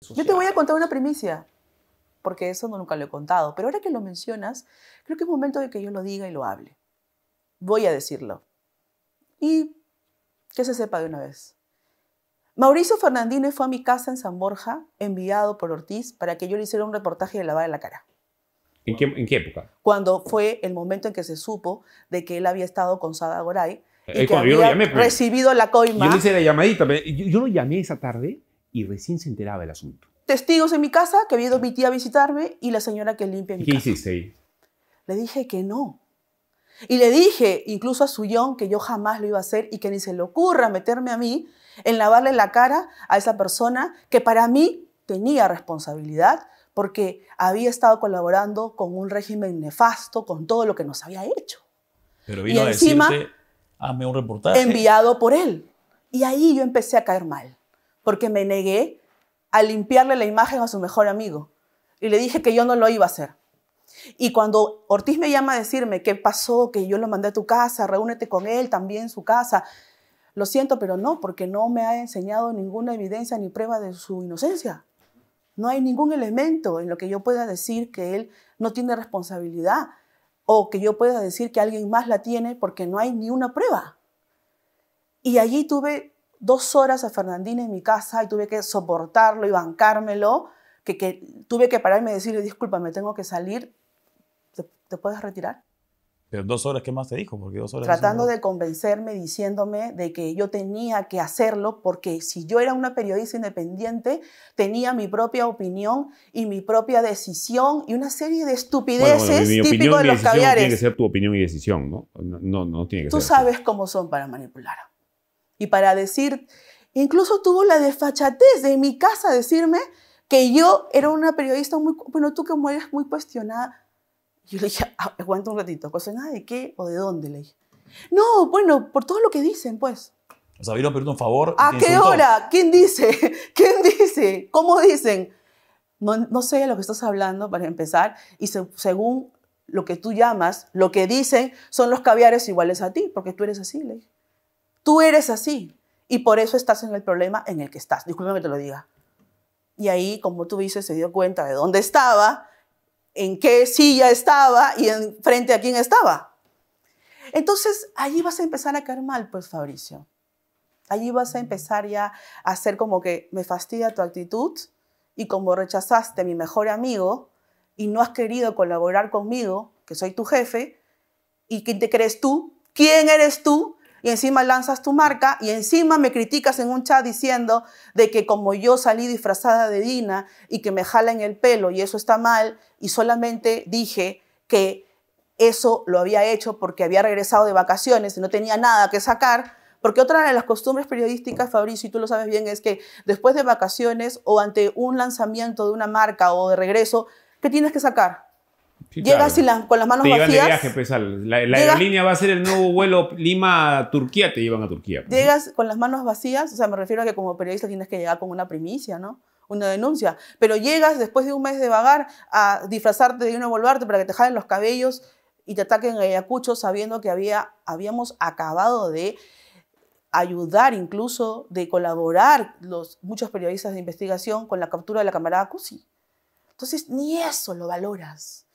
Yo te voy a contar una primicia, porque eso no, nunca lo he contado, pero ahora que lo mencionas, creo que es momento de que yo lo diga y lo hable. Voy a decirlo. Y que se sepa de una vez. Mauricio Fernandino fue a mi casa en San Borja, enviado por Ortiz, para que yo le hiciera un reportaje de lavar la cara. ¿En qué, época? Cuando fue el momento en que se supo de que él había estado con Sada Goray y que había recibido la coima. Yo le hice la llamadita. Yo, yo lo llamé esa tarde y recién se enteraba del asunto. Testigos en mi casa que ido mi tía a visitarme y la señora que limpia mi casa. ¿Qué hiciste ahí? Le dije que no. Y le dije, incluso a sullón que yo jamás lo iba a hacer y que ni se le ocurra meterme a mí en lavarle la cara a esa persona que para mí tenía responsabilidad porque había estado colaborando con un régimen nefasto, con todo lo que nos había hecho. Pero vino y encima, a decirte, hazme un reportaje. Enviado por él. Y ahí yo empecé a caer mal porque me negué a limpiarle la imagen a su mejor amigo y le dije que yo no lo iba a hacer. Y cuando Ortiz me llama a decirme qué pasó, que yo lo mandé a tu casa, reúnete con él también en su casa, lo siento, pero no, porque no me ha enseñado ninguna evidencia ni prueba de su inocencia. No hay ningún elemento en lo que yo pueda decir que él no tiene responsabilidad o que yo pueda decir que alguien más la tiene porque no hay ni una prueba. Y allí tuve dos horas a Fernandina en mi casa y tuve que soportarlo y bancármelo, que, que tuve que pararme y decirle, disculpa, me tengo que salir, ¿te, puedes retirar? Pero dos horas, ¿qué más te dijo? Porque horas Tratando de convencerme, diciéndome de que yo tenía que hacerlo, porque si yo era una periodista independiente, tenía mi propia opinión y mi propia decisión y una serie de estupideces bueno, de los caviares. Tiene que ser tu opinión y decisión, ¿no? No, no, tiene que Tú sabes cómo son para manipular y para decir, incluso tuvo la desfachatez de mi casa decirme que yo era una periodista muy, bueno, tú que eres muy cuestionada. Yo le dije, ah, aguanta un ratito, ¿cuestionada de qué o de dónde? Le no, bueno, por todo lo que dicen, pues. O sea, vino un favor. ¿A qué hora? ¿Quién dice? ¿Quién dice? ¿Cómo dicen? No, sé de lo que estás hablando, para empezar, y según lo que tú llamas, lo que dicen, son los caviares iguales a ti, porque tú eres así, le Tú eres así y por eso estás en el problema en el que estás. Disculpe que te lo diga. Y ahí, como tú dices, se dio cuenta de dónde estaba, en qué silla estaba y en frente a quién estaba. Entonces, allí vas a empezar a caer mal, pues, Fabricio. Allí vas a empezar ya a hacer como que me fastidia tu actitud y como rechazaste a mi mejor amigo y no has querido colaborar conmigo, que soy tu jefe, y quién te crees tú, quién eres tú y encima lanzas tu marca y encima me criticas en un chat diciendo de que como yo salí disfrazada de Dina y que me jala en el pelo y eso está mal y solamente dije que eso lo había hecho porque había regresado de vacaciones y no tenía nada que sacar, porque otra de las costumbres periodísticas, Fabricio, y tú lo sabes bien, es que después de vacaciones o ante un lanzamiento de una marca o de regreso, ¿qué tienes que sacar? Llegas con las manos vacías. De viaje, pues, la, la aerolínea va a ser el nuevo vuelo Lima-Turquía, te llevan a Turquía. Pues, llegas con las manos vacías, o sea, me refiero a que como periodista tienes que llegar con una primicia, ¿no? Una denuncia. Pero llegas después de un mes de vagar a disfrazarte de una volvarte para que te jalen los cabellos y te ataquen a Ayacucho sabiendo que había, habíamos acabado de ayudar incluso, de colaborar los, muchos periodistas de investigación con la captura de la camarada Cusi. Entonces, ni eso lo valoras.